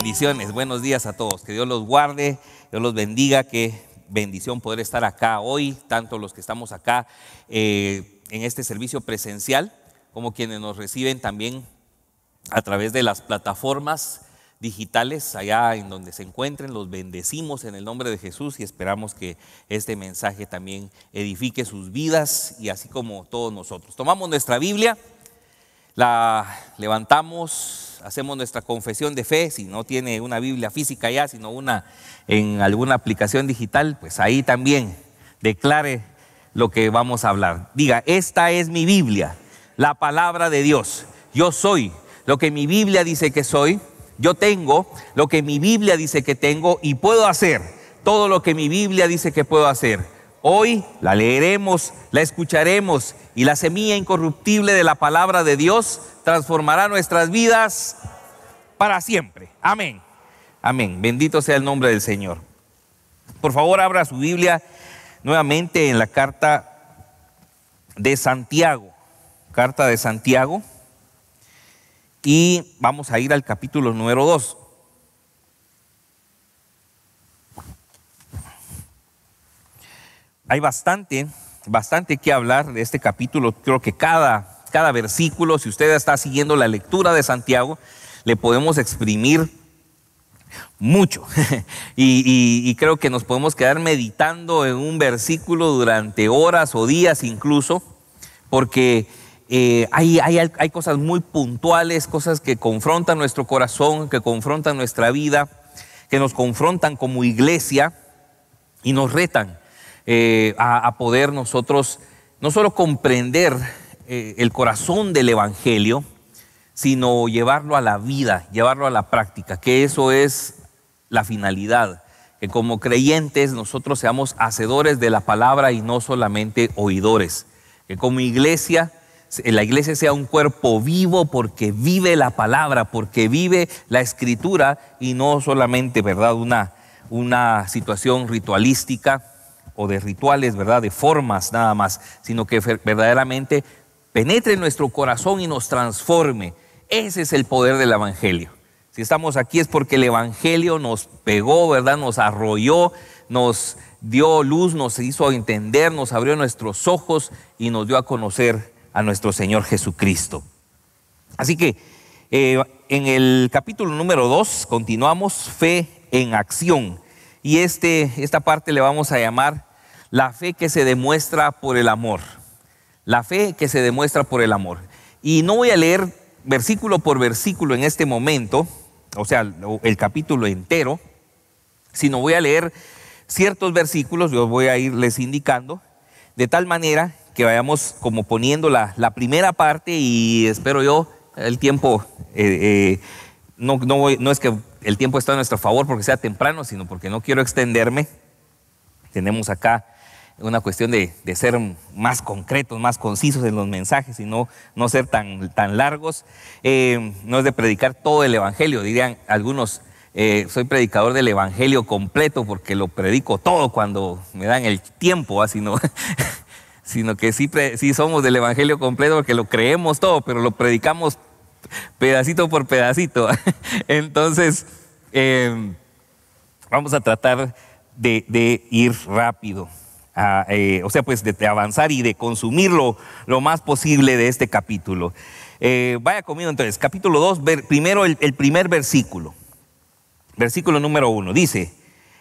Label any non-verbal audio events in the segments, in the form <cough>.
Bendiciones, buenos días a todos. Que Dios los guarde, Dios los bendiga. Qué bendición poder estar acá hoy, tanto los que estamos acá eh, en este servicio presencial, como quienes nos reciben también a través de las plataformas digitales, allá en donde se encuentren. Los bendecimos en el nombre de Jesús y esperamos que este mensaje también edifique sus vidas y así como todos nosotros. Tomamos nuestra Biblia, la levantamos hacemos nuestra confesión de fe, si no tiene una Biblia física ya, sino una en alguna aplicación digital, pues ahí también declare lo que vamos a hablar. Diga, esta es mi Biblia, la palabra de Dios. Yo soy lo que mi Biblia dice que soy, yo tengo lo que mi Biblia dice que tengo y puedo hacer todo lo que mi Biblia dice que puedo hacer. Hoy la leeremos, la escucharemos y la semilla incorruptible de la palabra de Dios transformará nuestras vidas para siempre. Amén. Amén. Bendito sea el nombre del Señor. Por favor, abra su Biblia nuevamente en la carta de Santiago. Carta de Santiago. Y vamos a ir al capítulo número 2. hay bastante, bastante que hablar de este capítulo. Creo que cada, cada versículo, si usted está siguiendo la lectura de Santiago, le podemos exprimir mucho. <laughs> y, creo que nos podemos quedar meditando en un versículo durante horas o días incluso, porque eh, hay, hay cosas muy puntuales, cosas que confrontan nuestro corazón, que confrontan nuestra vida, que nos confrontan como iglesia y nos retan. Eh, a, poder nosotros no solo comprender eh, el corazón del Evangelio, sino llevarlo a la vida, llevarlo a la práctica, que eso es la finalidad, que como creyentes nosotros seamos hacedores de la palabra y no solamente oidores, que como iglesia la iglesia sea un cuerpo vivo porque vive la palabra, porque vive la escritura y no solamente, ¿verdad?, una, una situación ritualística o de rituales, ¿verdad? De formas nada más, sino que verdaderamente penetre en nuestro corazón y nos transforme. Ese es el poder del Evangelio. Si estamos aquí es porque el Evangelio nos pegó, ¿verdad? Nos arrolló, nos dio luz, nos hizo entender, nos abrió nuestros ojos y nos dio a conocer a nuestro Señor Jesucristo. Así que eh, en el capítulo número 2 continuamos fe en acción. Y este, esta parte le vamos a llamar la fe que se demuestra por el amor. La fe que se demuestra por el amor. Y no voy a leer versículo por versículo en este momento, o sea, el capítulo entero, sino voy a leer ciertos versículos, yo voy a irles indicando, de tal manera que vayamos como poniendo la, primera parte y espero yo el tiempo, eh, eh, no, es que el tiempo esté a nuestro favor porque sea temprano, sino porque no quiero extenderme. Tenemos acá es una cuestión de, ser más concretos, más concisos en los mensajes y no, ser tan, tan largos. Eh, no es de predicar todo el Evangelio, dirían algunos. Eh, soy predicador del Evangelio completo porque lo predico todo cuando me dan el tiempo, así <laughs> sino que sí, sí, somos del Evangelio completo porque lo creemos todo, pero lo predicamos pedacito por pedacito. <laughs> Entonces, eh, vamos a tratar de ir rápido. Eh, o sea, pues de, avanzar y de consumirlo lo más posible de este capítulo. Eh, vaya conmigo entonces, capítulo 2, primero el, el primer versículo, versículo número 1, dice,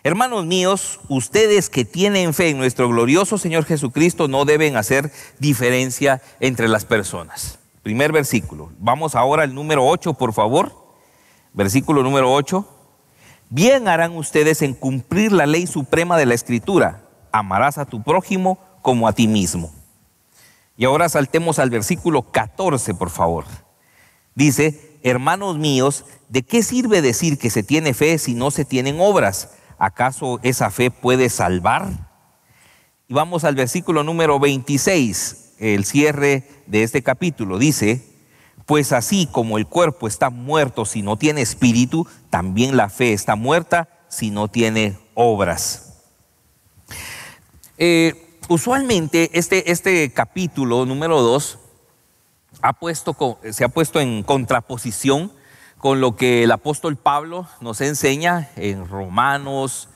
Hermanos míos, ustedes que tienen fe en nuestro glorioso Señor Jesucristo no deben hacer diferencia entre las personas. Primer versículo. Vamos ahora al número 8, por favor. Versículo número 8. Bien harán ustedes en cumplir la ley suprema de la Escritura, amarás a tu prójimo como a ti mismo. Y ahora saltemos al versículo 14, por favor. Dice, hermanos míos, ¿de qué sirve decir que se tiene fe si no se tienen obras? ¿Acaso esa fe puede salvar? Y vamos al versículo número 26, el cierre de este capítulo. Dice, pues así como el cuerpo está muerto si no tiene espíritu, también la fe está muerta si no tiene obras. Eh, usualmente este, este, capítulo número 2 se ha puesto en contraposición con lo que el apóstol Pablo nos enseña en Romanos,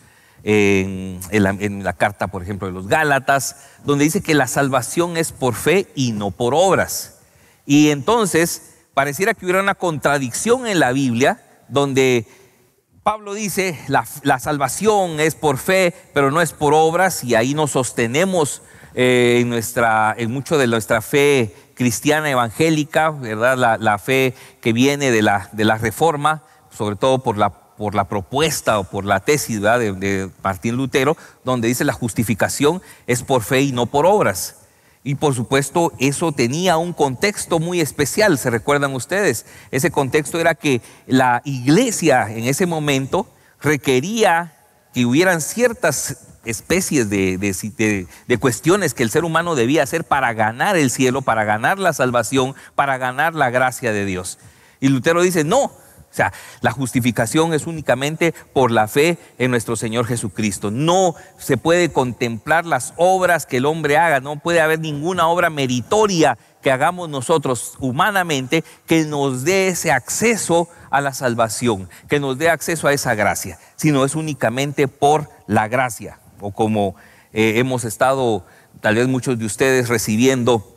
en, la, en, la, carta, por ejemplo, de los Gálatas, donde dice que la salvación es por fe y no por obras. Y entonces, pareciera que hubiera una contradicción en la Biblia, donde Pablo dice, la, la, salvación es por fe, pero no es por obras, y ahí nos sostenemos eh, en, nuestra, en mucho de nuestra fe cristiana evangélica, ¿verdad? La, fe que viene de la, de reforma, sobre todo por la por la propuesta o por la tesis de, de, Martín Lutero, donde dice la justificación es por fe y no por obras. Y por supuesto eso tenía un contexto muy especial, ¿se recuerdan ustedes? Ese contexto era que la iglesia en ese momento requería que hubieran ciertas especies de, cuestiones que el ser humano debía hacer para ganar el cielo, para ganar la salvación, para ganar la gracia de Dios. Y Lutero dice, no, o sea, la justificación es únicamente por la fe en nuestro Señor Jesucristo. No se puede contemplar las obras que el hombre haga, no puede haber ninguna obra meritoria que hagamos nosotros humanamente que nos dé ese acceso a la salvación, que nos dé acceso a esa gracia, sino es únicamente por la gracia, o como eh, hemos estado tal vez muchos de ustedes recibiendo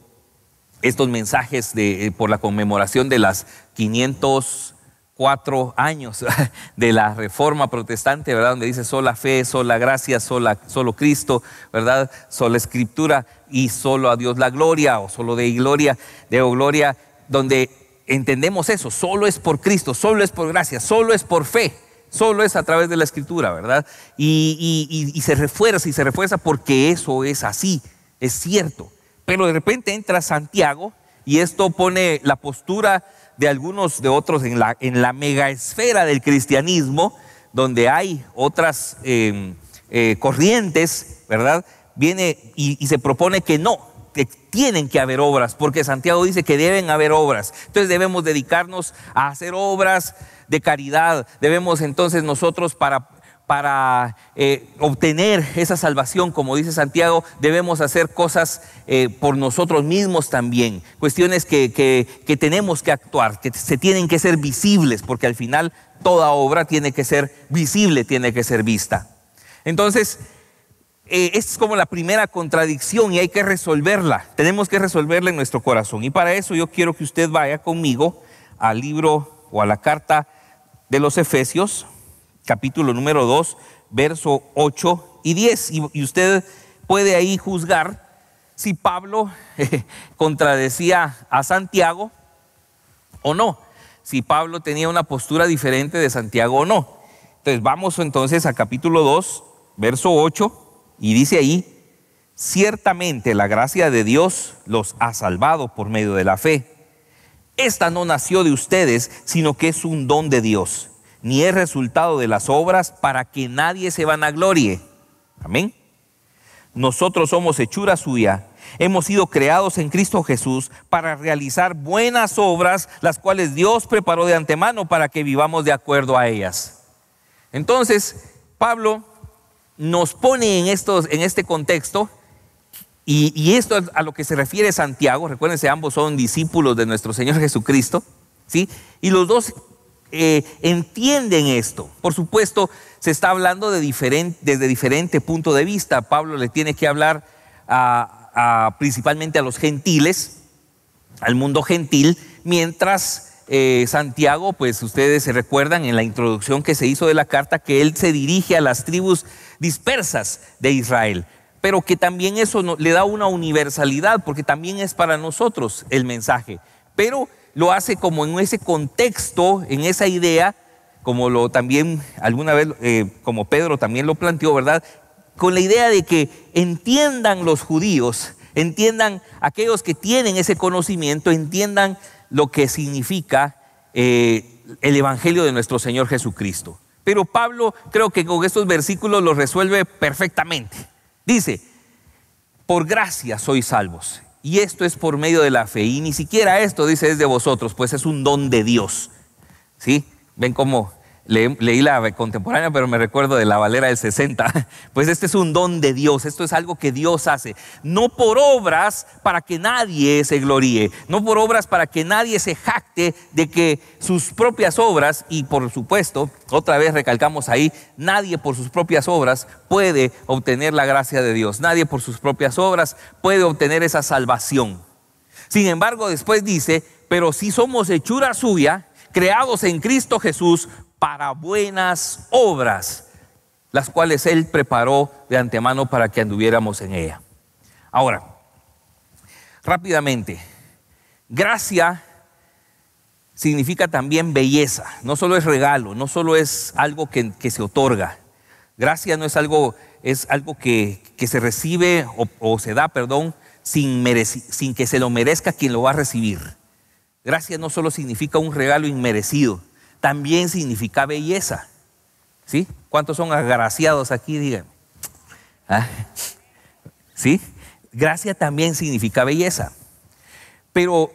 estos mensajes de, eh, por la conmemoración de las 500 cuatro años <laughs> de la reforma protestante, ¿verdad? Donde dice sola fe, sola gracia, sola, solo Cristo, ¿verdad? Sola escritura y solo a Dios la gloria o solo de gloria, de gloria, donde entendemos eso, solo es por Cristo, solo es por gracia, solo es por fe, solo es a través de la escritura, ¿verdad? y se refuerza y se refuerza porque eso es así, es cierto. Pero de repente entra Santiago y esto pone la postura de algunos de otros en la, en la megaesfera del cristianismo, donde hay otras em, eh, corrientes, ¿verdad? Viene y, y se propone que no, que tienen que haber obras, porque Santiago dice que deben haber obras. Entonces debemos dedicarnos a hacer obras de caridad. Debemos entonces nosotros para para eh, obtener esa salvación, como dice Santiago, debemos hacer cosas eh, por nosotros mismos también, cuestiones que, tenemos que actuar, que se tienen que ser visibles, porque al final toda obra tiene que ser visible, tiene que ser vista. Entonces, esta eh, es como la primera contradicción y hay que resolverla, tenemos que resolverla en nuestro corazón. Y para eso yo quiero que usted vaya conmigo al libro o a la carta de los Efesios, capítulo número 2, verso 8 y 10. Y, usted puede ahí juzgar si Pablo <laughs> contradecía a Santiago o no, si Pablo tenía una postura diferente de Santiago o no. Entonces vamos entonces a capítulo 2, verso 8, y dice ahí, ciertamente la gracia de Dios los ha salvado por medio de la fe. Esta no nació de ustedes, sino que es un don de Dios ni es resultado de las obras para que nadie se vanaglorie. Amén. Nosotros somos hechura suya. Hemos sido creados en Cristo Jesús para realizar buenas obras, las cuales Dios preparó de antemano para que vivamos de acuerdo a ellas. Entonces, Pablo nos pone en, estos, en este contexto, y, y esto a lo que se refiere Santiago, recuérdense, ambos son discípulos de nuestro Señor Jesucristo, ¿sí? Y los dos eh, entienden esto. Por supuesto, se está hablando de desde diferente punto de vista. Pablo le tiene que hablar principalmente a los gentiles, al mundo gentil, mientras eh, Santiago, pues ustedes se recuerdan en la introducción que se hizo de la carta que él se dirige a las tribus dispersas de Israel, pero que también eso le da una universalidad, porque también es para nosotros el mensaje. Pero lo hace como en ese contexto, en esa idea, como lo también alguna vez, eh, como Pedro también lo planteó, ¿verdad? Con la idea de que entiendan los judíos, entiendan aquellos que tienen ese conocimiento, entiendan lo que significa eh, el Evangelio de nuestro Señor Jesucristo. Pero Pablo creo que con estos versículos lo resuelve perfectamente. Dice, por gracia sois salvos y esto es por medio de la fe. Y ni siquiera esto dice es de vosotros, pues es un don de Dios. ¿Sí? Ven cómo leí la contemporánea, pero me recuerdo de la Valera del 60. <laughs> Pues este es un don de Dios, esto es algo que Dios hace. No por obras para que nadie se gloríe, no por obras para que nadie se jacte de que sus propias obras, y por supuesto, otra vez recalcamos ahí, nadie por sus propias obras puede obtener la gracia de Dios, nadie por sus propias obras puede obtener esa salvación. Sin embargo, después dice, pero si somos hechura suya, creados en Cristo Jesús para buenas obras, las cuales Él preparó de antemano para que anduviéramos en ella. Ahora, rápidamente, gracia significa también belleza, no solo es regalo, no solo es algo que, se otorga. Gracia no es algo, es algo que, se recibe o, se da, perdón, sin, sin que se lo merezca quien lo va a recibir. Gracia no solo significa un regalo inmerecido, también significa belleza. ¿Sí? ¿Cuántos son agraciados aquí? Díganme. Ah, ¿Sí? Gracia también significa belleza. Pero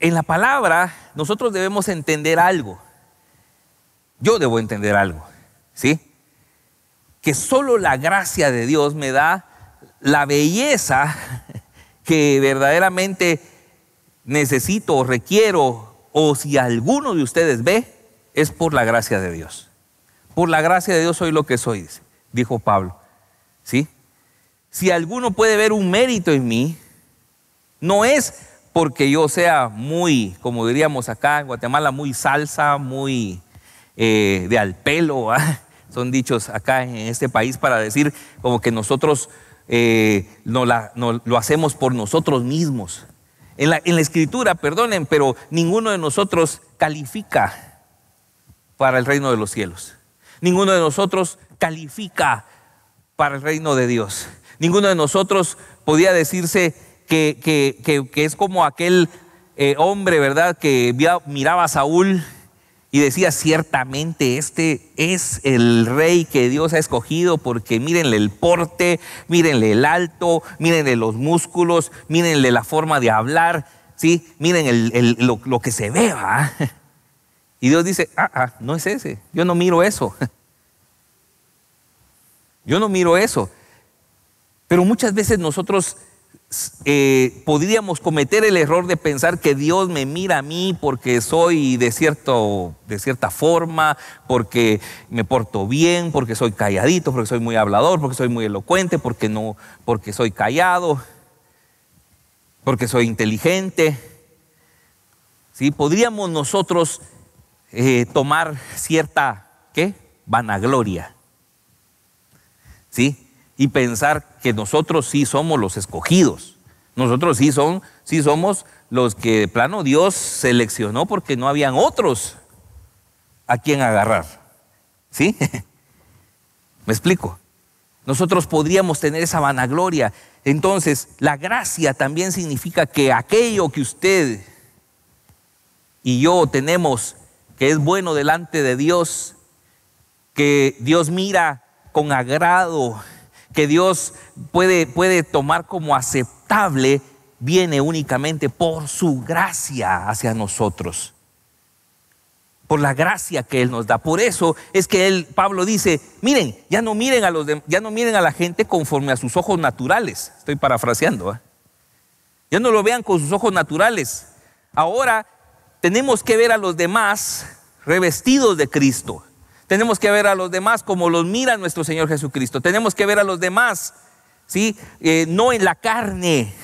en la palabra nosotros debemos entender algo. Yo debo entender algo. ¿Sí? Que solo la gracia de Dios me da la belleza que verdaderamente necesito o requiero, o si alguno de ustedes ve, es por la gracia de Dios. Por la gracia de Dios soy lo que soy, dijo Pablo. ¿Sí? Si alguno puede ver un mérito en mí, no es porque yo sea muy, como diríamos acá en Guatemala, muy salsa, muy eh, de al pelo. <laughs> ¿ah? Son dichos acá en este país para decir como que nosotros eh, no, lo hacemos por nosotros mismos. En la, en la escritura, perdonen, pero ninguno de nosotros califica para el reino de los cielos. Ninguno de nosotros califica para el reino de Dios. Ninguno de nosotros podía decirse que, es como aquel eh, hombre, ¿verdad?, que miraba a Saúl y decía, ciertamente este es el rey que Dios ha escogido porque mírenle el porte, mírenle el alto, mírenle los músculos, mírenle la forma de hablar, ¿sí? Miren lo, que se ve, <laughs> Y Dios dice, ah, ah, no es ese, yo no miro eso. <laughs> Yo no miro eso. Pero muchas veces nosotros eh, podríamos cometer el error de pensar que Dios me mira a mí porque soy de, cierto, de cierta forma, porque me porto bien, porque soy calladito, porque soy muy hablador, porque soy muy elocuente, porque, no, porque soy callado, porque soy inteligente. ¿Sí? Podríamos nosotros eh, tomar cierta, ¿qué? Vanagloria. ¿Sí? Y pensar que nosotros sí somos los escogidos. Nosotros sí, son, sí somos los que de plano Dios seleccionó porque no habían otros a quien agarrar. ¿Sí? <laughs> ¿Me explico? Nosotros podríamos tener esa vanagloria. Entonces, la gracia también significa que aquello que usted y yo tenemos que es bueno delante de Dios, que Dios mira con agrado, que Dios puede, puede tomar como aceptable, viene únicamente por su gracia hacia nosotros por la gracia que él nos da. Por eso es que él Pablo dice, miren, ya no miren a los ya no miren a la gente conforme a sus ojos naturales. Estoy parafraseando. ¿eh? Ya no lo vean con sus ojos naturales. Ahora tenemos que ver a los demás revestidos de Cristo. Tenemos que ver a los demás como los mira nuestro Señor Jesucristo. Tenemos que ver a los demás, ¿sí? Eh, no en la carne,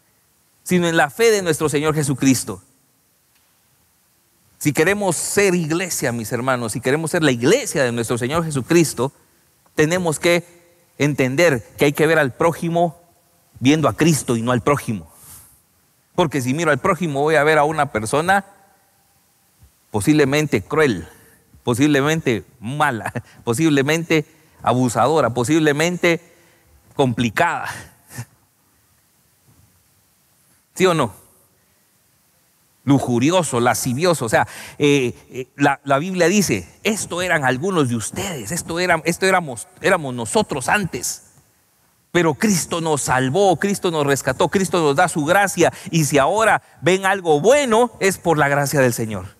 <laughs> sino en la fe de nuestro Señor Jesucristo. Si queremos ser iglesia, mis hermanos, si queremos ser la iglesia de nuestro Señor Jesucristo, tenemos que entender que hay que ver al prójimo viendo a Cristo y no al prójimo. Porque si miro al prójimo voy a ver a una persona posiblemente cruel, posiblemente mala, <laughs> posiblemente abusadora, posiblemente complicada. <laughs> ¿Sí o no? Lujurioso, lascivioso. O sea, eh, eh, la, Biblia dice, esto eran algunos de ustedes, esto, esto éramos, éramos nosotros antes. Pero Cristo nos salvó, Cristo nos rescató, Cristo nos da su gracia. Y si ahora ven algo bueno, es por la gracia del Señor.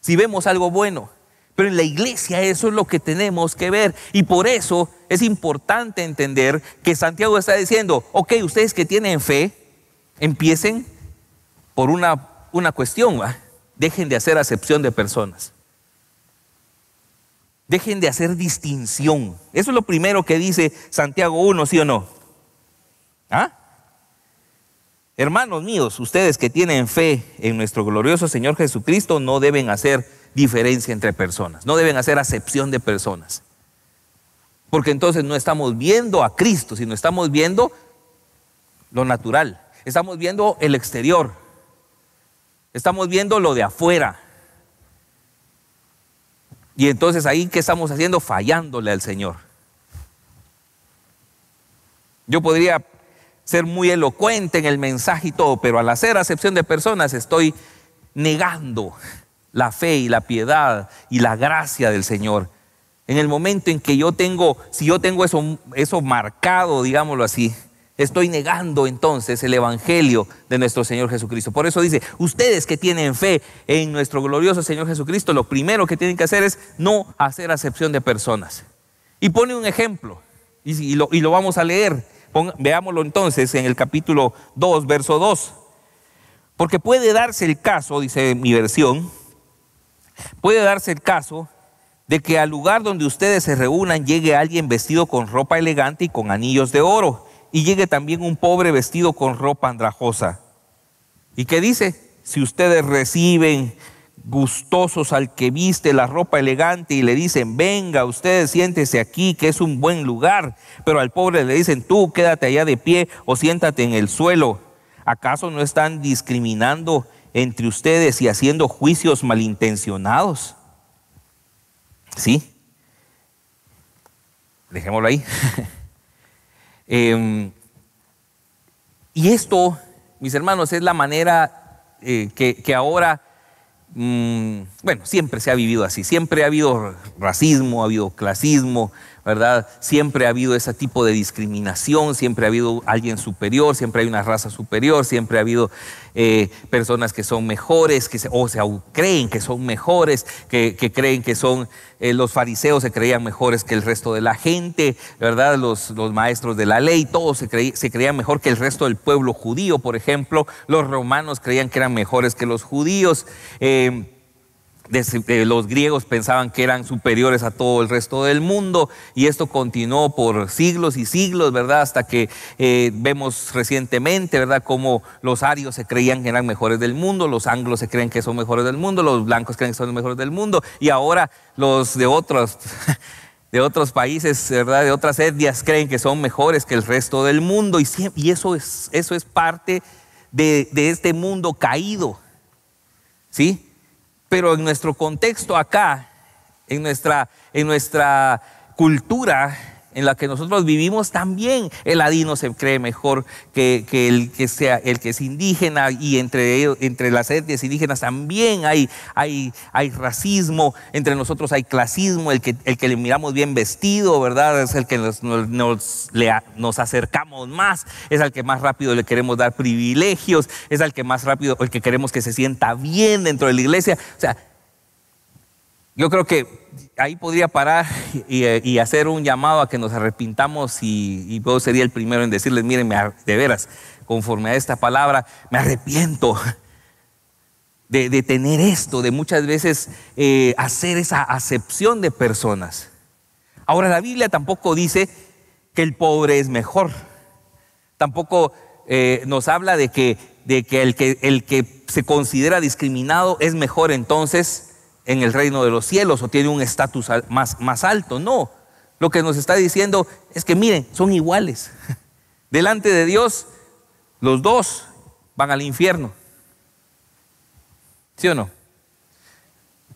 Si vemos algo bueno. Pero en la iglesia eso es lo que tenemos que ver. Y por eso es importante entender que Santiago está diciendo, ok, ustedes que tienen fe, empiecen por una, cuestión, dejen de hacer acepción de personas. Dejen de hacer distinción. Eso es lo primero que dice Santiago 1, ¿sí o no? ¿Ah? Hermanos míos, ustedes que tienen fe en nuestro glorioso Señor Jesucristo no deben hacer diferencia entre personas, no deben hacer acepción de personas. Porque entonces no estamos viendo a Cristo, sino estamos viendo lo natural, estamos viendo el exterior, estamos viendo lo de afuera, y entonces ahí, ¿qué estamos haciendo? Fallándole al Señor. Yo podría ser muy elocuente en el mensaje y todo, pero al hacer acepción de personas estoy negando la fe y la piedad y la gracia del Señor. En el momento en que yo tengo, si yo tengo eso, eso marcado, digámoslo así, Estoy negando entonces el Evangelio de nuestro Señor Jesucristo. Por eso dice, ustedes que tienen fe en nuestro glorioso Señor Jesucristo, lo primero que tienen que hacer es no hacer acepción de personas. Y pone un ejemplo, y, lo, y lo vamos a leer. veámoslo entonces en el capítulo 2, verso 2. Porque puede darse el caso, dice mi versión, puede darse el caso de que al lugar donde ustedes se reúnan llegue alguien vestido con ropa elegante y con anillos de oro y llegue también un pobre vestido con ropa andrajosa. ¿Y qué dice? Si ustedes reciben gustosos al que viste la ropa elegante y le dicen, venga, ustedes siéntese aquí, que es un buen lugar, pero al pobre le dicen, tú quédate allá de pie o siéntate en el suelo. ¿Acaso no están discriminando entre ustedes y haciendo juicios malintencionados? Sí. Dejémoslo ahí. <laughs> Em, y esto, mis hermanos, es la manera eh, que, ahora, mm, bueno, siempre se ha vivido así, siempre ha habido racismo, ha habido clasismo, ¿verdad? Siempre ha habido ese tipo de discriminación, siempre ha habido alguien superior, siempre hay una raza superior, siempre ha habido eh, personas que son mejores, que se, o sea, creen que son mejores, que, creen que son, eh, los fariseos se creían mejores que el resto de la gente, ¿verdad? Los, maestros de la ley, todos se, creían mejor que el resto del pueblo judío, por ejemplo, los romanos creían que eran mejores que los judíos. Em, eh, los griegos pensaban que eran superiores a todo el resto del mundo y esto continuó por siglos y siglos, ¿verdad? Hasta que eh, vemos recientemente, ¿verdad? Como los arios se creían que eran mejores del mundo, los anglos se creen que son mejores del mundo, los blancos creen que son los mejores del mundo y ahora los de otros... <laughs> de otros países, ¿verdad? de otras etnias, creen que son mejores que el resto del mundo. Y, y eso, es, eso es parte de, de, este mundo caído. ¿Sí? Pero en nuestro contexto acá, en nuestra, en nuestra cultura, en la que nosotros vivimos también el ladino se cree mejor que, el que sea el que es indígena y entre, entre las etnias indígenas también hay, hay, hay racismo, entre nosotros hay clasismo, el que, el que le miramos bien vestido, ¿verdad? Es el que nos, acercamos más, es al que más rápido le queremos dar privilegios, es al que más rápido, el que queremos que se sienta bien dentro de la iglesia. O sea, yo creo que ahí podría parar y, hacer un llamado a que nos arrepintamos y, yo sería el primero en decirles, miren, de veras, conforme a esta palabra, me arrepiento de, tener esto, de muchas veces eh, hacer esa acepción de personas. Ahora, la Biblia tampoco dice que el pobre es mejor. Tampoco eh, nos habla de de que, el que el que se considera discriminado es mejor entonces en el reino de los cielos o tiene un estatus más, más alto. No, lo que nos está diciendo es que miren, son iguales. <laughs> Delante de Dios, los dos van al infierno. ¿Sí o no?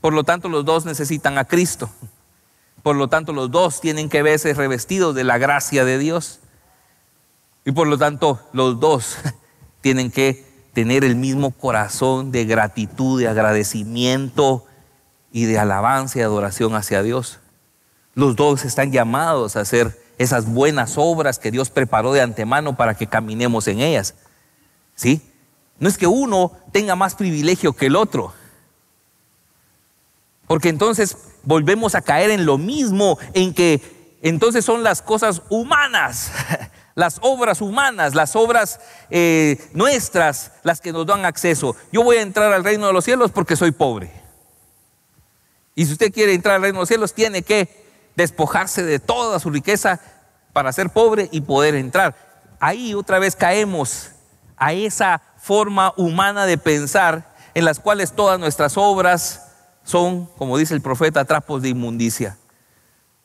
Por lo tanto, los dos necesitan a Cristo. Por lo tanto, los dos tienen que verse revestidos de la gracia de Dios. Y por lo tanto, los dos <laughs> tienen que tener el mismo corazón de gratitud, de agradecimiento, y de alabanza y adoración hacia Dios. Los dos están llamados a hacer esas buenas obras que Dios preparó de antemano para que caminemos en ellas. ¿Sí? No es que uno tenga más privilegio que el otro. Porque entonces volvemos a caer en lo mismo, en que entonces son las cosas humanas, <laughs> las obras humanas, las obras eh, nuestras, las que nos dan acceso. Yo voy a entrar al reino de los cielos porque soy pobre. Y si usted quiere entrar al reino de los cielos, tiene que despojarse de toda su riqueza para ser pobre y poder entrar. Ahí otra vez caemos a esa forma humana de pensar en las cuales todas nuestras obras son, como dice el profeta, trapos de inmundicia.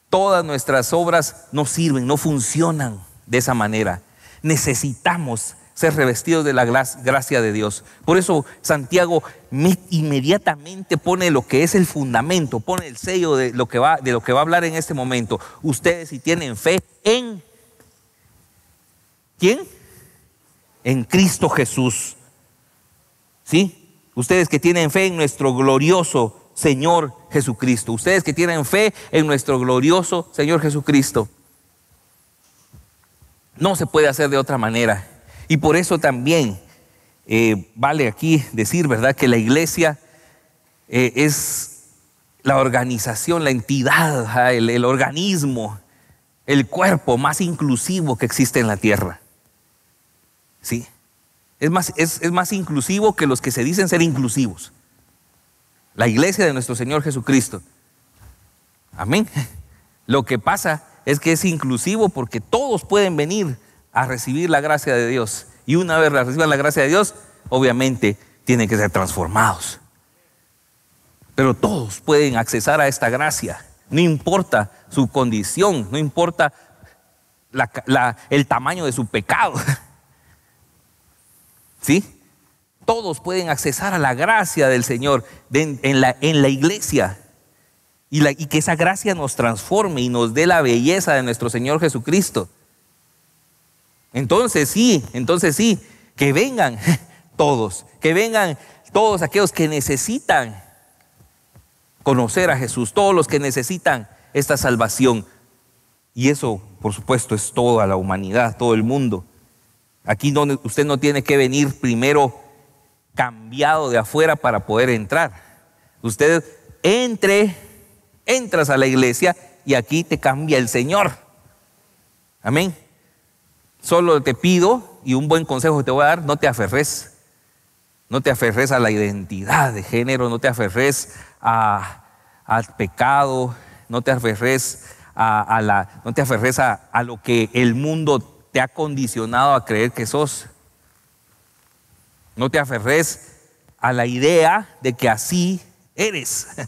Todas nuestras obras no sirven, no funcionan de esa manera. Necesitamos ser revestidos de la gracia de Dios. Por eso Santiago inmediatamente pone lo que es el fundamento, pone el sello de lo que va, de lo que va a hablar en este momento. Ustedes si tienen fe en ¿quién? En Cristo Jesús. ¿Sí? Ustedes que tienen fe en nuestro glorioso Señor Jesucristo. Ustedes que tienen fe en nuestro glorioso Señor Jesucristo. No se puede hacer de otra manera. Y por eso también eh, vale aquí decir, ¿verdad?, que la iglesia eh, es la organización, la entidad, el, organismo, el cuerpo más inclusivo que existe en la tierra. ¿Sí? Es más, es, es más inclusivo que los que se dicen ser inclusivos. La iglesia de nuestro Señor Jesucristo. Amén. <laughs> Lo que pasa es que es inclusivo porque todos pueden venir a recibir la gracia de Dios. Y una vez reciban la gracia de Dios, obviamente tienen que ser transformados. Pero todos pueden accesar a esta gracia, no importa su condición, no importa el tamaño de su pecado. <laughs> ¿Sí? Todos pueden accesar a la gracia del Señor en, la, en, la, iglesia y, y que esa gracia nos transforme y nos dé la belleza de nuestro Señor Jesucristo. Entonces sí, entonces sí, que vengan <laughs> todos, que vengan todos aquellos que necesitan conocer a Jesús, todos los que necesitan esta salvación. Y eso, por supuesto, es toda la humanidad, todo el mundo. Aquí usted no tiene que venir primero cambiado de afuera para poder entrar. Usted entre, entras a la iglesia y aquí te cambia el Señor. Amén. Solo te pido, y un buen consejo que te voy a dar, no te aferres. No te aferres a la identidad de género, no te aferres al pecado, no te aferres a, la, no te a, a lo que el mundo te ha condicionado a creer que sos. No te aferres a la idea de que así eres. <laughs>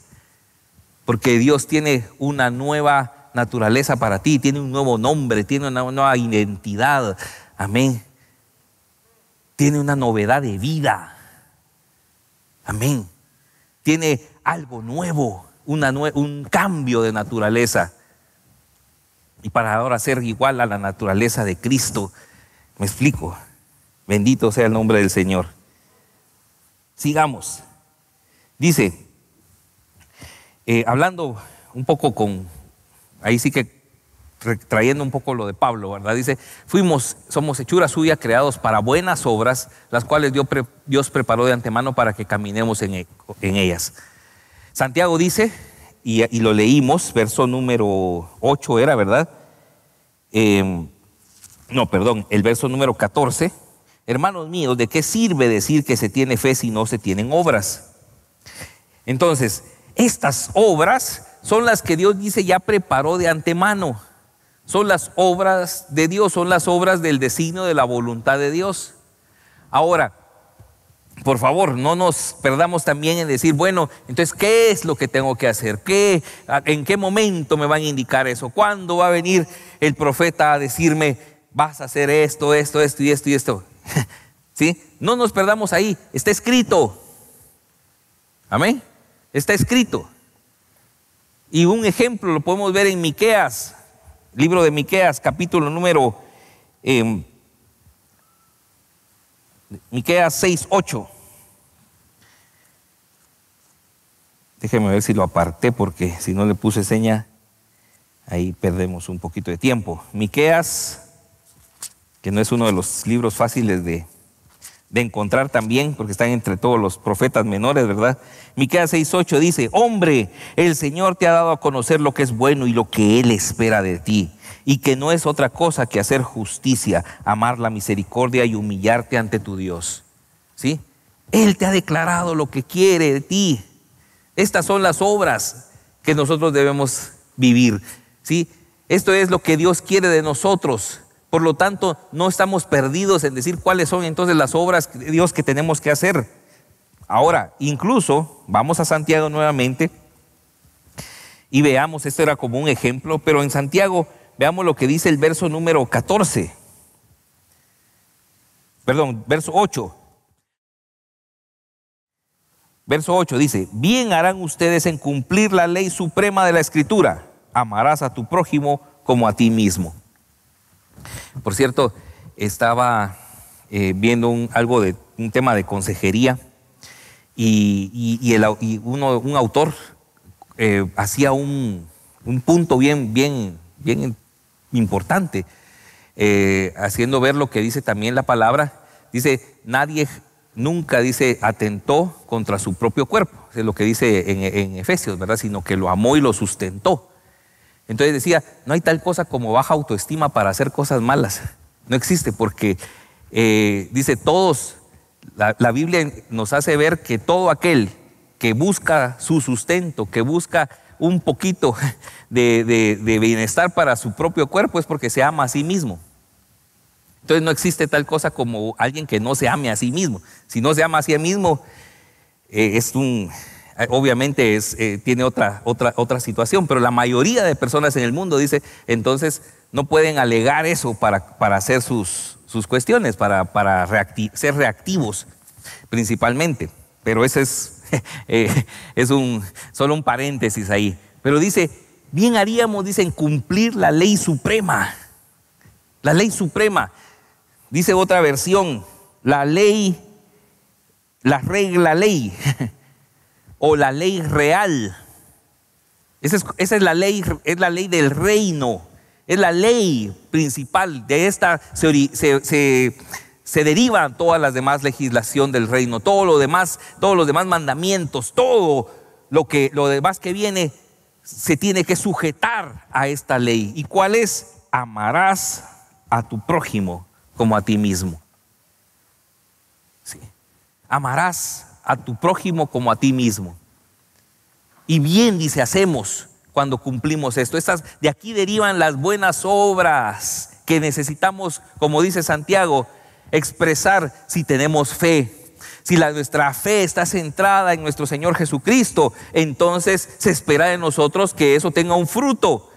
Porque Dios tiene una nueva naturaleza para ti, tiene un nuevo nombre, tiene una nueva identidad. Amén. Tiene una novedad de vida. Amén. Tiene algo nuevo, una un cambio de naturaleza. Y para ahora ser igual a la naturaleza de Cristo. Me explico. Bendito sea el nombre del Señor. Sigamos. Dice, eh, hablando un poco con Ahí sí que trayendo un poco lo de Pablo, ¿verdad? Dice, fuimos, somos hechura suya, creados para buenas obras, las cuales Dios, Dios preparó de antemano para que caminemos en, e-, ellas. Santiago dice, y, lo leímos, verso número 8 era, ¿verdad? Em, no, perdón, el verso número 14. Hermanos míos, ¿de qué sirve decir que se tiene fe si no se tienen obras? Entonces, estas obras son las que Dios dice ya preparó de antemano. Son las obras de Dios, son las obras del designio de la voluntad de Dios. Ahora, por favor, no nos perdamos también en decir, bueno, entonces, ¿qué es lo que tengo que hacer? ¿Qué, ¿En qué momento me van a indicar eso? ¿Cuándo va a venir el profeta a decirme, vas a hacer esto, esto, esto y esto y esto? <laughs> ¿Sí? No nos perdamos ahí, está escrito. Amén. Está escrito. Y un ejemplo lo podemos ver en Miqueas, libro de Miqueas, capítulo número em, Miqueas 6, 8. Déjeme ver si lo aparté porque si no le puse seña, ahí perdemos un poquito de tiempo. Miqueas, que no es uno de los libros fáciles de, de encontrar también, porque están entre todos los profetas menores, ¿verdad? Miqueas 6:8 dice, "Hombre, el Señor te ha dado a conocer lo que es bueno y lo que él espera de ti, y que no es otra cosa que hacer justicia, amar la misericordia y humillarte ante tu Dios." ¿Sí? Él te ha declarado lo que quiere de ti. Estas son las obras que nosotros debemos vivir. ¿Sí? Esto es lo que Dios quiere de nosotros. Por lo tanto, no estamos perdidos en decir cuáles son entonces las obras de Dios que tenemos que hacer. Ahora, incluso, vamos a Santiago nuevamente y veamos, esto era como un ejemplo, pero en Santiago veamos lo que dice el verso número 14. Perdón, verso 8. Verso 8 dice, bien harán ustedes en cumplir la ley suprema de la escritura, amarás a tu prójimo como a ti mismo. Por cierto, estaba eh, viendo un, algo de un tema de consejería y, un autor eh, hacía un, punto bien, bien, bien importante, eh, haciendo ver lo que dice también la palabra. Dice, nadie nunca dice atentó contra su propio cuerpo, es lo que dice en, en Efesios, ¿verdad? Sino que lo amó y lo sustentó. Entonces decía, no hay tal cosa como baja autoestima para hacer cosas malas. No existe porque eh, dice todos, la, Biblia nos hace ver que todo aquel que busca su sustento, que busca un poquito <laughs> de, bienestar para su propio cuerpo es porque se ama a sí mismo. Entonces no existe tal cosa como alguien que no se ame a sí mismo. Si no se ama a sí mismo, eh, es un eh, obviamente eh, tiene otra, otra, otra situación, pero la mayoría de personas en el mundo dice, entonces no pueden alegar eso para, para hacer sus, sus cuestiones, para, para ser reactivos principalmente. Pero ese es, <laughs> eh, es un, solo un paréntesis ahí. Pero dice, bien haríamos, dicen, cumplir la ley suprema. La ley suprema. Dice otra versión, la ley, la regla ley. <laughs> o la ley real. Esa es, la ley, es la ley del reino, es la ley principal. De esta se, derivan todas las demás legislación del reino, todo lo demás, todos los demás mandamientos, todo lo que lo demás que viene se tiene que sujetar a esta ley. ¿Y cuál es? Amarás a tu prójimo como a ti mismo. Sí. Amarás a tu prójimo como a ti mismo. Y bien, dice, hacemos cuando cumplimos esto. Estas, de aquí derivan las buenas obras que necesitamos, como dice Santiago, expresar si tenemos fe. Si la, nuestra fe está centrada en nuestro Señor Jesucristo, entonces se espera de nosotros que eso tenga un fruto,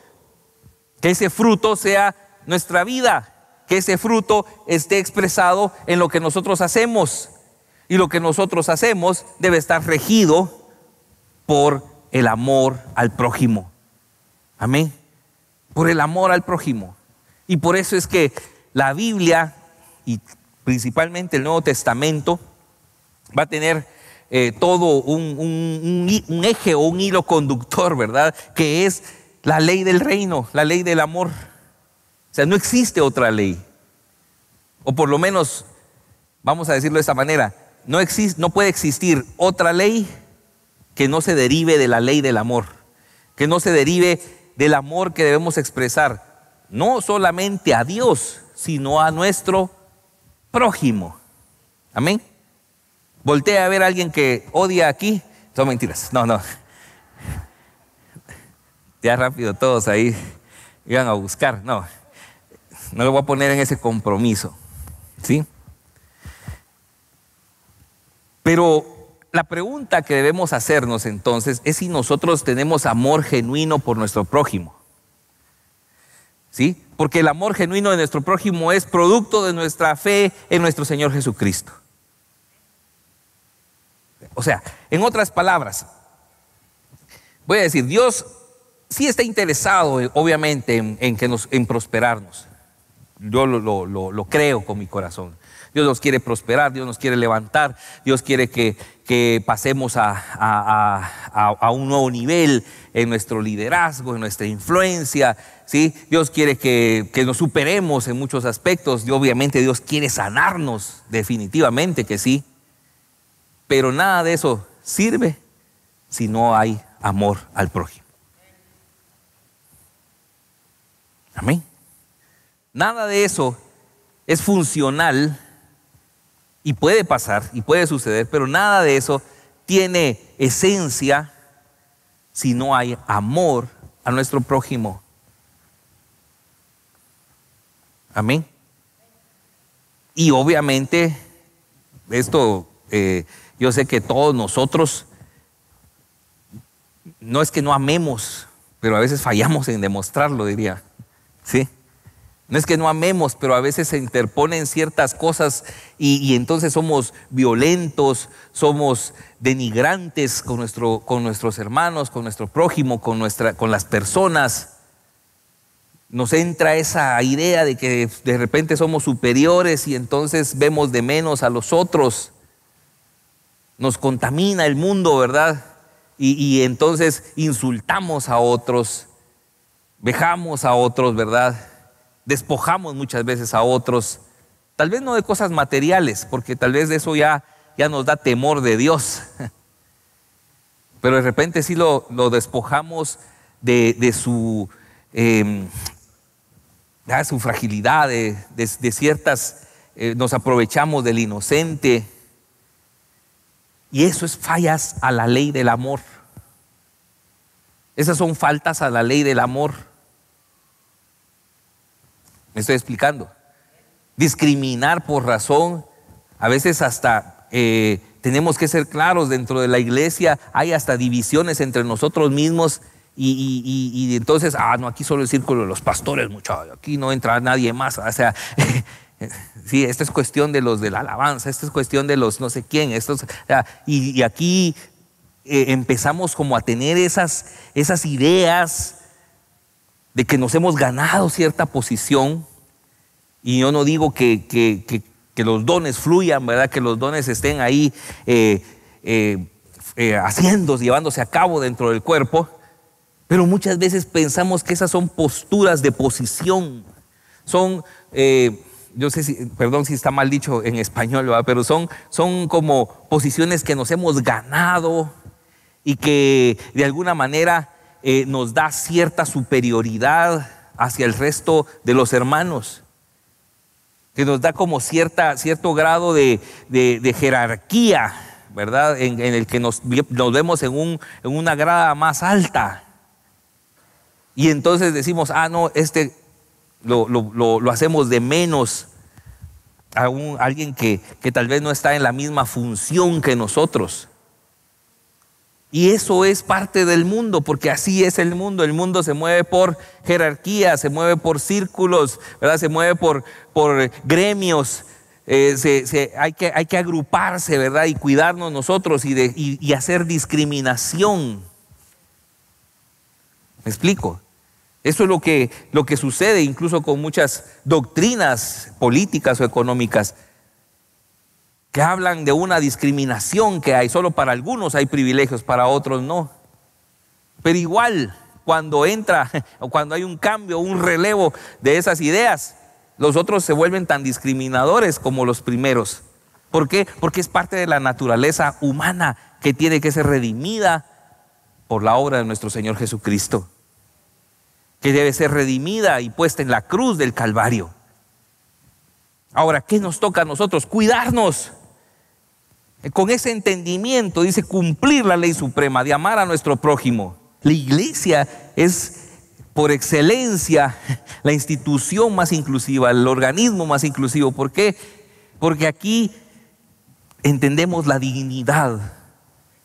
que ese fruto sea nuestra vida, que ese fruto esté expresado en lo que nosotros hacemos, y lo que nosotros hacemos debe estar regido por el amor al prójimo. Amén. Por el amor al prójimo. Y por eso es que la Biblia y principalmente el Nuevo Testamento va a tener eh, todo un, un, eje o un hilo conductor, ¿verdad? Que es la ley del reino, la ley del amor. O sea, no existe otra ley. O por lo menos, vamos a decirlo de esta manera, no, no puede existir otra ley que no se derive de la ley del amor, que no se derive del amor que debemos expresar, no solamente a Dios, sino a nuestro prójimo. Amén. Voltea a ver a alguien que odia aquí. Son mentiras. No, no. Ya rápido todos ahí iban a buscar. No. No lo voy a poner en ese compromiso. ¿Sí? Pero la pregunta que debemos hacernos entonces es si nosotros tenemos amor genuino por nuestro prójimo. ¿Sí? Porque el amor genuino de nuestro prójimo es producto de nuestra fe en nuestro Señor Jesucristo. O sea, en otras palabras, voy a decir, Dios sí está interesado, obviamente, en, que nos, en prosperarnos. Yo lo creo con mi corazón. Dios nos quiere prosperar, Dios nos quiere levantar, Dios quiere que, pasemos a, un nuevo nivel en nuestro liderazgo, en nuestra influencia. ¿sí? Dios quiere que, que nos superemos en muchos aspectos. Y obviamente Dios quiere sanarnos, definitivamente que sí. Pero nada de eso sirve si no hay amor al prójimo. Amén. Nada de eso es funcional y puede pasar, y puede suceder, pero nada de eso tiene esencia si no hay amor a nuestro prójimo. Amén. Y obviamente, esto eh, yo sé que todos nosotros, no es que no amemos, pero a veces fallamos en demostrarlo, diría. ¿Sí? No es que no amemos, pero a veces se interponen ciertas cosas y, entonces somos violentos, somos denigrantes con, nuestro, con, nuestros hermanos, con nuestro prójimo, con, nuestra, con las personas. Nos entra esa idea de que de repente somos superiores y entonces vemos de menos a los otros. Nos contamina el mundo, ¿verdad? y, y entonces insultamos a otros, vejamos a otros, ¿verdad? despojamos muchas veces a otros, tal vez no de cosas materiales, porque tal vez de eso ya, ya nos da temor de Dios, <laughs> pero de repente sí lo, despojamos de, em, ah, su, fragilidad, de, ciertas, eh, nos aprovechamos del inocente. Y eso es fallas a la ley del amor. Esas son faltas a la ley del amor. Me estoy explicando. Discriminar por razón, a veces hasta eh, tenemos que ser claros, dentro de la iglesia hay hasta divisiones entre nosotros mismos y, entonces, ah, no, aquí solo el círculo de los pastores, muchachos, aquí no entra nadie más. O sea, <laughs> sí, esta es cuestión de los de la alabanza, esta es cuestión de los no sé quién, estos, y, aquí eh, empezamos como a tener esas, esas ideas de que nos hemos ganado cierta posición, y yo no digo que, los dones fluyan, ¿verdad? Que los dones estén ahí eh, eh, eh, haciendo, llevándose a cabo dentro del cuerpo, pero muchas veces pensamos que esas son posturas de posición, son yo sé si, perdón si está mal dicho en español, pero son, son como posiciones que nos hemos ganado y que de alguna manera eh, nos da cierta superioridad hacia el resto de los hermanos, que nos da como cierta, cierto grado de, jerarquía, ¿verdad? En, el que nos, vemos en, una grada más alta. Y entonces decimos, ah, no, este lo, hacemos de menos a, alguien que, que tal vez no está en la misma función que nosotros. Y eso es parte del mundo, porque así es el mundo. El mundo se mueve por jerarquía, se mueve por círculos, ¿verdad? se mueve por, por gremios. Eh, hay, que, hay, que, agruparse, ¿verdad? Y cuidarnos nosotros y, y hacer discriminación. ¿Me explico? Eso es lo que, lo que sucede incluso con muchas doctrinas políticas o económicas que hablan de una discriminación que hay, solo para algunos hay privilegios, para otros no. Pero igual, cuando entra <laughs> o cuando hay un cambio, un relevo de esas ideas, los otros se vuelven tan discriminadores como los primeros. ¿Por qué? Porque es parte de la naturaleza humana que tiene que ser redimida por la obra de nuestro Señor Jesucristo, que debe ser redimida y puesta en la cruz del Calvario. Ahora, ¿qué nos toca a nosotros? Cuidarnos con ese entendimiento, dice, cumplir la ley suprema, de amar a nuestro prójimo. La iglesia es por excelencia <laughs> la institución más inclusiva, el organismo más inclusivo. ¿Por qué? Porque aquí entendemos la dignidad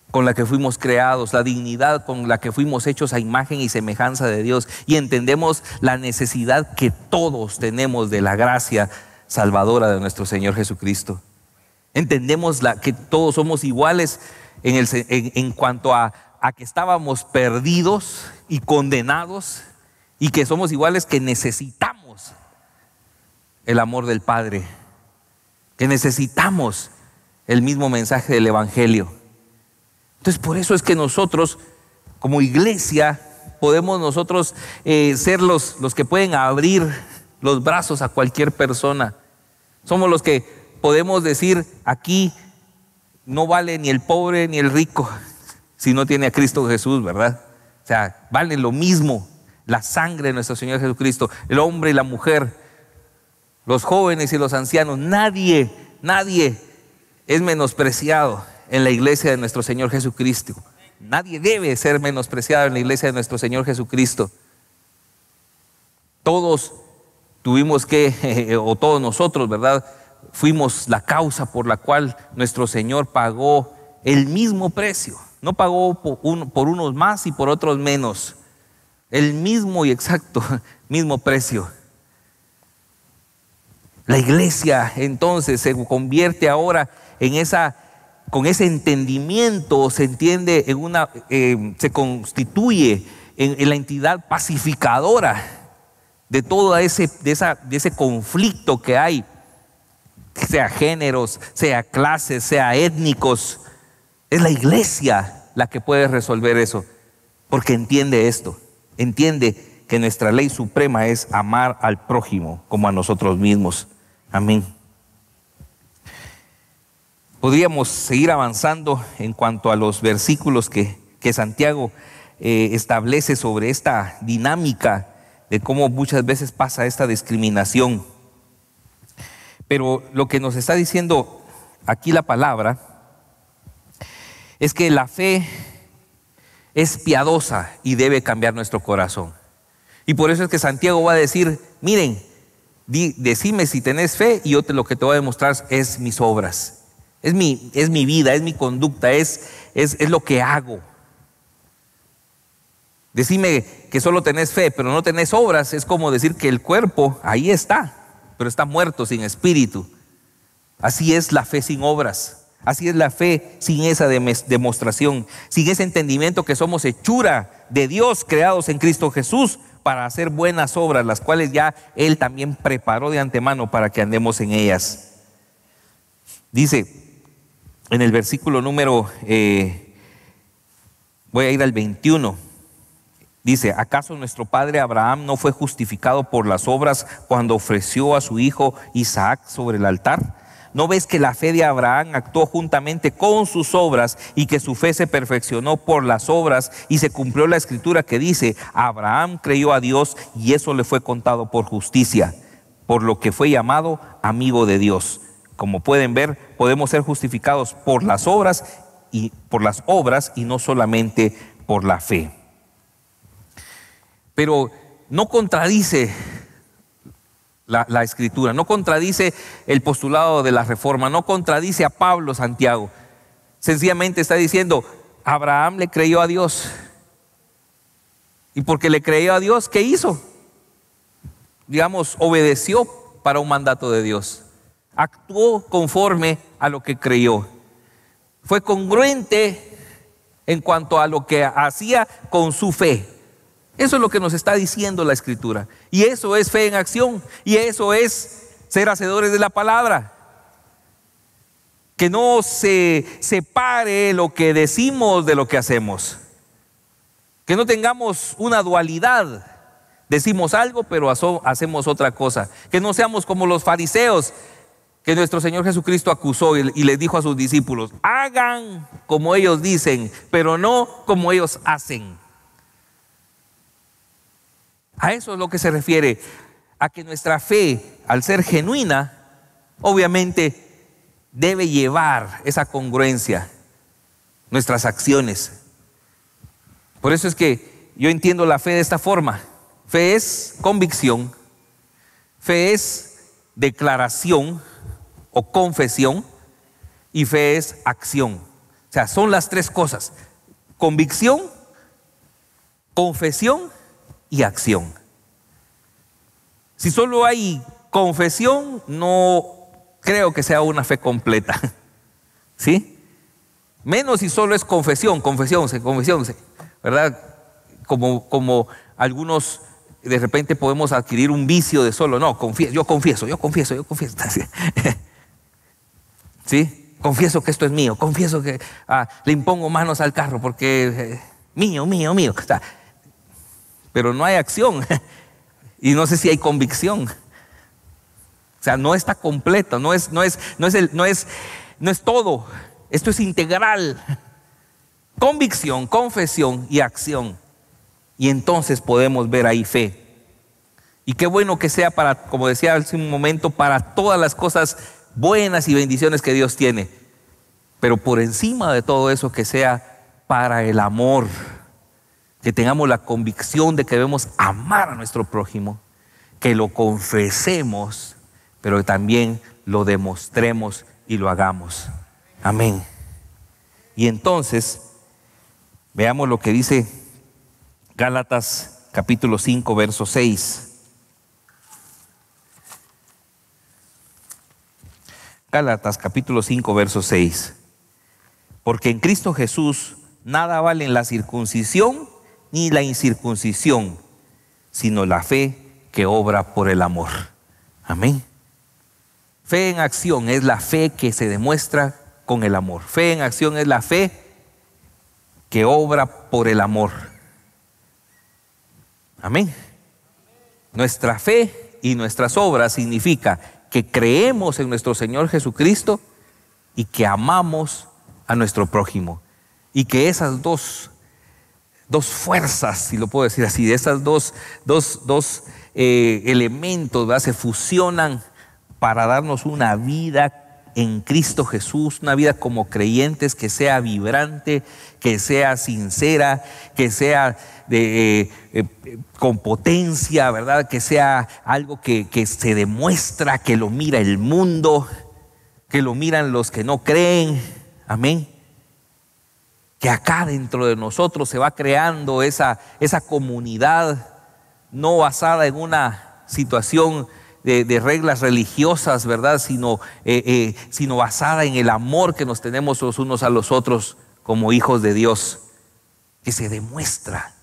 con la que fuimos creados, la dignidad con la que fuimos hechos a imagen y semejanza de Dios y entendemos la necesidad que todos tenemos de la gracia salvadora de nuestro Señor Jesucristo. Entendemos la, que todos somos iguales en, cuanto a, que estábamos perdidos y condenados y que somos iguales que necesitamos el amor del Padre, que necesitamos el mismo mensaje del Evangelio. Entonces por eso es que nosotros como iglesia podemos nosotros eh, ser los, los que pueden abrir los brazos a cualquier persona. Somos los que podemos decir, aquí no vale ni el pobre ni el rico si no tiene a Cristo Jesús, ¿verdad? O sea, vale lo mismo la sangre de nuestro Señor Jesucristo, el hombre y la mujer, los jóvenes y los ancianos, nadie, nadie es menospreciado en la iglesia de nuestro Señor Jesucristo. Nadie debe ser menospreciado en la iglesia de nuestro Señor Jesucristo. Todos tuvimos que, <laughs> o todos nosotros, ¿verdad? fuimos la causa por la cual nuestro Señor pagó el mismo precio. No pagó por, unos más y por otros menos. El mismo y exacto <laughs> mismo precio. La iglesia entonces se convierte ahora en esa, con ese entendimiento se entiende en una, eh, se constituye en, en, la entidad pacificadora de todo ese, de esa, de ese conflicto que hay sea géneros, sea clases, sea étnicos. Es la iglesia la que puede resolver eso, porque entiende esto, entiende que nuestra ley suprema es amar al prójimo como a nosotros mismos. Amén. Podríamos seguir avanzando en cuanto a los versículos que, Santiago eh, establece sobre esta dinámica de cómo muchas veces pasa esta discriminación pero lo que nos está diciendo aquí la palabra es que la fe es piadosa y debe cambiar nuestro corazón. Y por eso es que Santiago va a decir, miren, decime si tenés fe y yo te, lo que te voy a demostrar es mis obras, es mi, es mi vida, es mi conducta, es, es, es lo que hago. Decime que solo tenés fe, pero no tenés obras, es como decir que el cuerpo ahí está, pero está muerto sin espíritu. Así es la fe sin obras. Así es la fe sin esa demostración, sin ese entendimiento que somos hechura de Dios creados en Cristo Jesús para hacer buenas obras, las cuales ya Él también preparó de antemano para que andemos en ellas. Dice en el versículo número, eh, voy a ir al 21. Dice, ¿acaso nuestro padre Abraham no fue justificado por las obras cuando ofreció a su hijo Isaac sobre el altar? ¿No ves que la fe de Abraham actuó juntamente con sus obras y que su fe se perfeccionó por las obras y se cumplió la escritura que dice, Abraham creyó a Dios y eso le fue contado por justicia, por lo que fue llamado amigo de Dios? Como pueden ver, podemos ser justificados por las obras y por las obras y no solamente por la fe pero no contradice la, escritura, no contradice el postulado de la reforma, no contradice a Pablo Santiago. Sencillamente está diciendo, Abraham le creyó a Dios. Y porque le creyó a Dios, ¿qué hizo? Digamos, obedeció para un mandato de Dios. Actuó conforme a lo que creyó. Fue congruente en cuanto a lo que hacía con su fe. Eso es lo que nos está diciendo la escritura. Y eso es fe en acción. Y eso es ser hacedores de la palabra. Que no se separe lo que decimos de lo que hacemos. Que no tengamos una dualidad. Decimos algo, pero hacemos otra cosa. Que no seamos como los fariseos que nuestro Señor Jesucristo acusó y les dijo a sus discípulos, hagan como ellos dicen, pero no como ellos hacen. A eso es lo que se refiere, a que nuestra fe, al ser genuina, obviamente debe llevar esa congruencia, nuestras acciones. Por eso es que yo entiendo la fe de esta forma. Fe es convicción, fe es declaración o confesión y fe es acción. O sea, son las tres cosas. Convicción, confesión y acción. Si solo hay confesión, no creo que sea una fe completa. <laughs> ¿Sí? Menos si solo es confesión, confesión, confesión, ¿verdad? Como, como algunos de repente podemos adquirir un vicio de solo, no, confieso, yo confieso, yo confieso, yo confieso. <laughs> ¿Sí? Confieso que esto es mío, confieso que ah, le impongo manos al carro porque mío, mío, mío. está pero no hay acción. <laughs> Y no sé si hay convicción. O sea, no está completo, no es, no es, no es, el, no es, no es todo. Esto es integral. Convicción, confesión y acción. Y entonces podemos ver ahí fe. Y qué bueno que sea para, como decía hace un momento, para todas las cosas buenas y bendiciones que Dios tiene. Pero por encima de todo eso, que sea para el amor que tengamos la convicción de que debemos amar a nuestro prójimo, que lo confesemos, pero que también lo demostremos y lo hagamos. Amén. Y entonces, veamos lo que dice Gálatas capítulo 5, verso 6. Gálatas capítulo 5, verso 6. Porque en Cristo Jesús nada en la circuncisión ni la incircuncisión, sino la fe que obra por el amor. Amén. Fe en acción es la fe que se demuestra con el amor. Fe en acción es la fe que obra por el amor. Amén. Nuestra fe y nuestras obras significa que creemos en nuestro Señor Jesucristo y que amamos a nuestro prójimo. Y que esas dos dos fuerzas, si lo puedo decir así, de esas dos, eh, elementos ¿verdad? se fusionan para darnos una vida en Cristo Jesús, una vida como creyentes que sea vibrante, que sea sincera, que sea de, eh, eh, con potencia, ¿verdad? Que sea algo que, que se demuestra, que lo mira el mundo, que lo miran los que no creen. Amén que acá dentro de nosotros se va creando esa, esa comunidad no basada en una situación de, reglas religiosas, ¿verdad? Sino, eh, eh, sino basada en el amor que nos tenemos los unos a los otros como hijos de Dios, que se demuestra,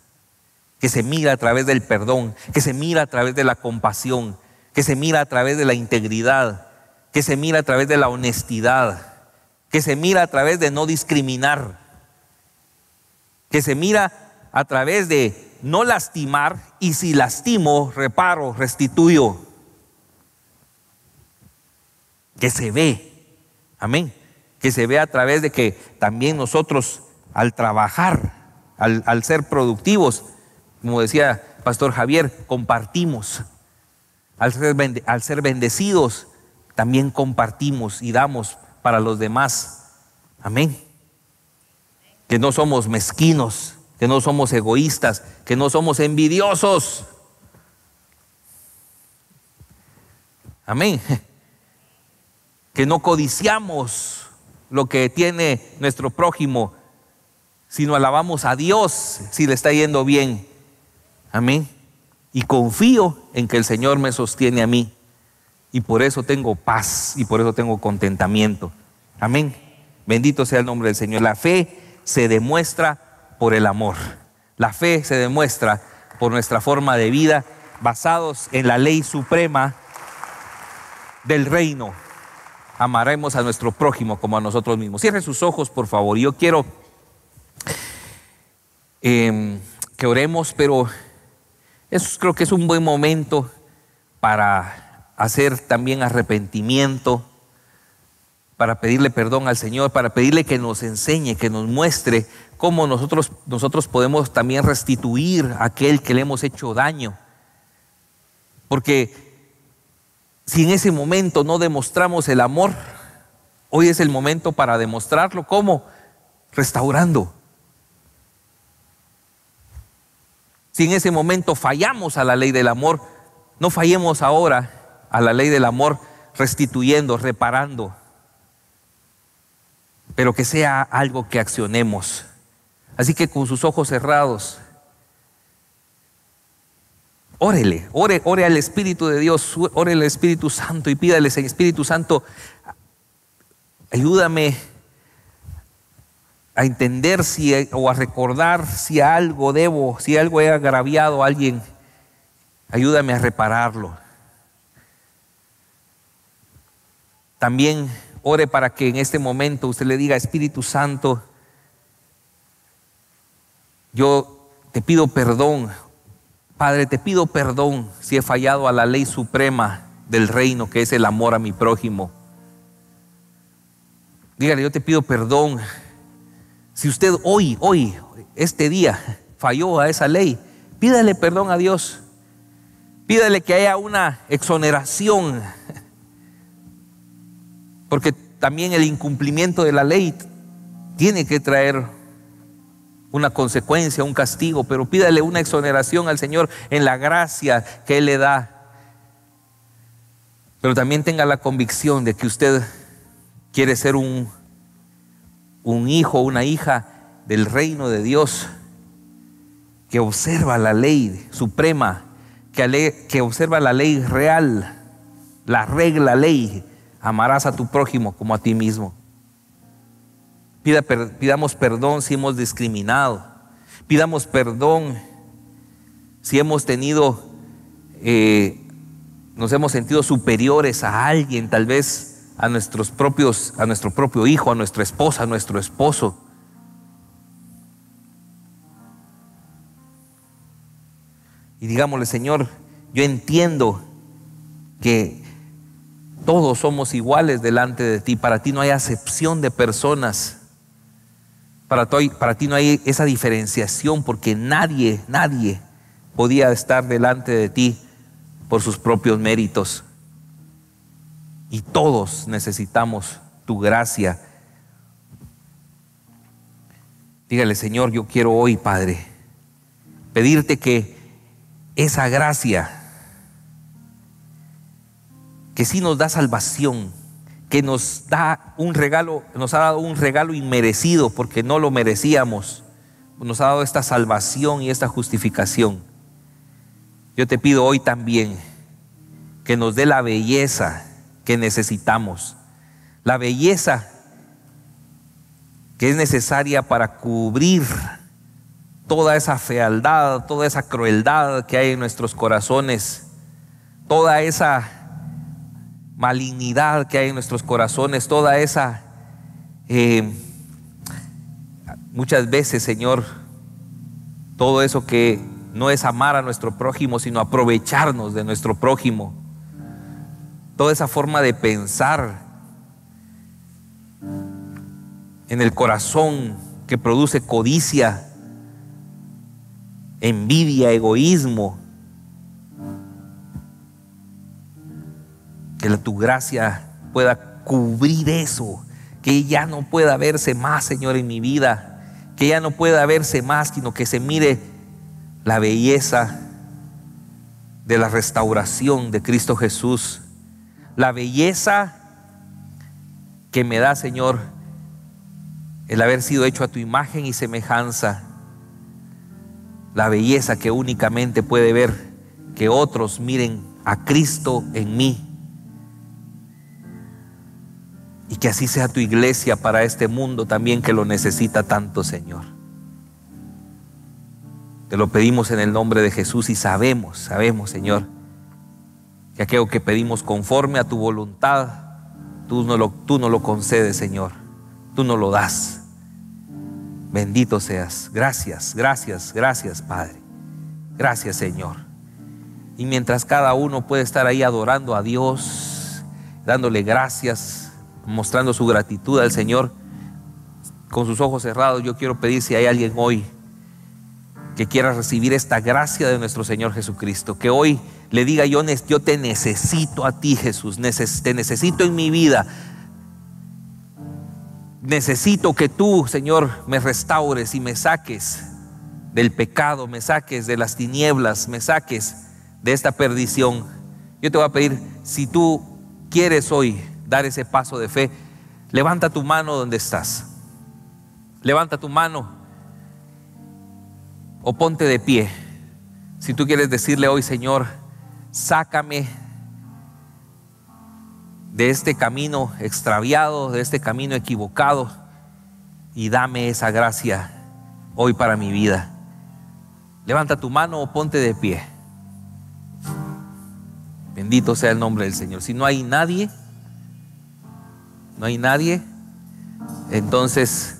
que se mira a través del perdón, que se mira a través de la compasión, que se mira a través de la integridad, que se mira a través de la honestidad, que se mira a través de no discriminar que se mira a través de no lastimar y si lastimo, reparo, restituyo. Que se ve, amén, que se ve a través de que también nosotros al trabajar, al, al ser productivos, como decía Pastor Javier, compartimos. Al ser, al ser bendecidos, también compartimos y damos para los demás. Amén que no somos mezquinos, que no somos egoístas, que no somos envidiosos. Amén. <laughs> Que no codiciamos lo que tiene nuestro prójimo, sino alabamos a Dios si le está yendo bien. Amén. Y confío en que el Señor me sostiene a mí. Y por eso tengo paz y por eso tengo contentamiento. Amén. Bendito sea el nombre del Señor. La fe se demuestra por el amor. La fe se demuestra por nuestra forma de vida basados en la ley suprema del reino. Amaremos a nuestro prójimo como a nosotros mismos. Cierre sus ojos, por favor. Yo quiero em, que oremos, pero eso creo que es un buen momento para hacer también arrepentimiento para pedirle perdón al Señor, para pedirle que nos enseñe, que nos muestre cómo nosotros, nosotros podemos también restituir a aquel que le hemos hecho daño. Porque si en ese momento no demostramos el amor, hoy es el momento para demostrarlo. ¿Cómo? Restaurando. Si en ese momento fallamos a la ley del amor, no fallemos ahora a la ley del amor restituyendo, reparando, pero que sea algo que accionemos. Así que con sus ojos cerrados, órele, ore, ore al Espíritu de Dios, ore al Espíritu Santo y pídale, Espíritu Santo, ayúdame a entender si, o a recordar si algo debo, si algo he agraviado a alguien, ayúdame a repararlo. También Ore para que en este momento usted le diga, Espíritu Santo, yo te pido perdón. Padre, te pido perdón si he fallado a la ley suprema del reino, que es el amor a mi prójimo. Dígale, yo te pido perdón. Si usted hoy, hoy, este día, falló a esa ley, pídale perdón a Dios. Pídale que haya una exoneración porque también el incumplimiento de la ley tiene que traer una consecuencia, un castigo, pero pídale una exoneración al Señor en la gracia que Él le da. Pero también tenga la convicción de que usted quiere ser un, un hijo, una hija del reino de Dios, que observa la ley suprema, que, que observa la ley real, la regla ley Amarás a tu prójimo como a ti mismo. pidamos perdón si hemos discriminado. Pidamos perdón si hemos tenido, eh, nos hemos sentido superiores a alguien, tal vez a nuestros propios, a nuestro propio hijo, a nuestra esposa, a nuestro esposo. Y digámosle, Señor, yo entiendo que todos somos iguales delante de ti. Para ti no hay acepción de personas. Para, ti, para ti no hay esa diferenciación porque nadie, nadie podía estar delante de ti por sus propios méritos. Y todos necesitamos tu gracia. Dígale, Señor, yo quiero hoy, Padre, pedirte que esa gracia que sí nos da salvación, que nos da un regalo, nos ha dado un regalo inmerecido porque no lo merecíamos. Nos ha dado esta salvación y esta justificación. Yo te pido hoy también que nos dé la belleza que necesitamos. La belleza que es necesaria para cubrir toda esa fealdad, toda esa crueldad que hay en nuestros corazones, toda esa malignidad que hay en nuestros corazones, toda esa, eh, muchas veces, Señor, todo eso que no es amar a nuestro prójimo, sino aprovecharnos de nuestro prójimo, toda esa forma de pensar en el corazón que produce codicia, envidia, egoísmo, Que tu gracia pueda cubrir eso. Que ya no pueda verse más, Señor, en mi vida. Que ya no pueda verse más, sino que se mire la belleza de la restauración de Cristo Jesús. La belleza que me da, Señor, el haber sido hecho a tu imagen y semejanza. La belleza que únicamente puede ver que otros miren a Cristo en mí y que así sea tu iglesia para este mundo también que lo necesita tanto, Señor. Te lo pedimos en el nombre de Jesús y sabemos, sabemos, Señor, que aquello que pedimos conforme a tu voluntad, tú no lo, tú lo concedes, Señor. Tú no lo das. Bendito seas. Gracias, gracias, gracias, Padre. Gracias, Señor. Y mientras cada uno puede estar ahí adorando a Dios, dándole gracias, mostrando su gratitud al Señor con sus ojos cerrados, yo quiero pedir si hay alguien hoy que quiera recibir esta gracia de nuestro Señor Jesucristo, que hoy le diga yo, te necesito a ti Jesús, te necesito en mi vida, necesito que tú Señor me restaures y me saques del pecado, me saques de las tinieblas, me saques de esta perdición. Yo te voy a pedir, si tú quieres hoy dar ese paso de fe, levanta tu mano donde estás. Levanta tu mano o ponte de pie. Si tú quieres decirle hoy, Señor, sácame de este camino extraviado, de este camino equivocado y dame esa gracia hoy para mi vida. Levanta tu mano o ponte de pie. Bendito sea el nombre del Señor. Si no hay nadie, no hay nadie, entonces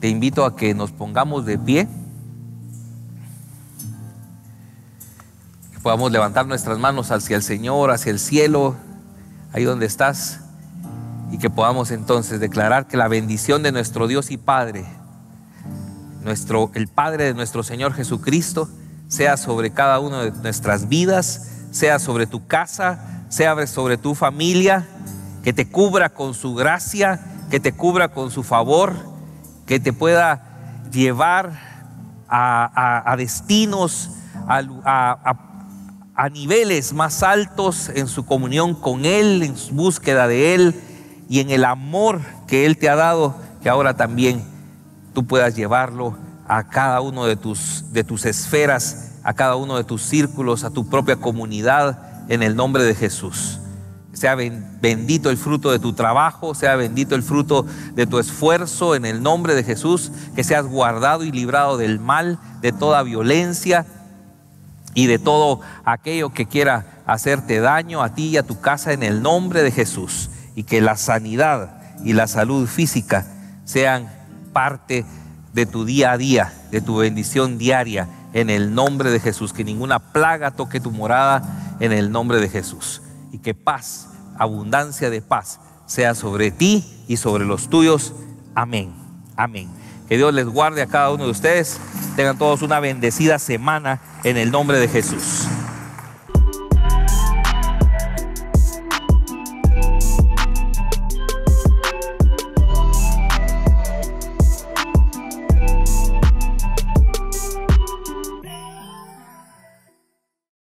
te invito a que nos pongamos de pie, que podamos levantar nuestras manos hacia el Señor, hacia el cielo, ahí donde estás, y que podamos entonces declarar que la bendición de nuestro Dios y Padre, nuestro, el Padre de nuestro Señor Jesucristo, sea sobre cada una de nuestras vidas, sea sobre tu casa, sea sobre tu familia, que te cubra con su gracia, que te cubra con su favor, que te pueda llevar a, destinos, a, niveles más altos en su comunión con Él, en su búsqueda de Él y en el amor que Él te ha dado, que ahora también tú puedas llevarlo a cada uno de tus, de tus esferas, a cada uno de tus círculos, a tu propia comunidad, en el nombre de Jesús sea bendito el fruto de tu trabajo, sea bendito el fruto de tu esfuerzo en el nombre de Jesús, que seas guardado y librado del mal, de toda violencia y de todo aquello que quiera hacerte daño a ti y a tu casa en el nombre de Jesús, y que la sanidad y la salud física sean parte de tu día a día, de tu bendición diaria, en el nombre de Jesús, que ninguna plaga toque tu morada, en el nombre de Jesús, y que paz abundancia de paz sea sobre ti y sobre los tuyos. Amén. Amén. Que Dios les guarde a cada uno de ustedes. Tengan todos una bendecida semana en el nombre de Jesús.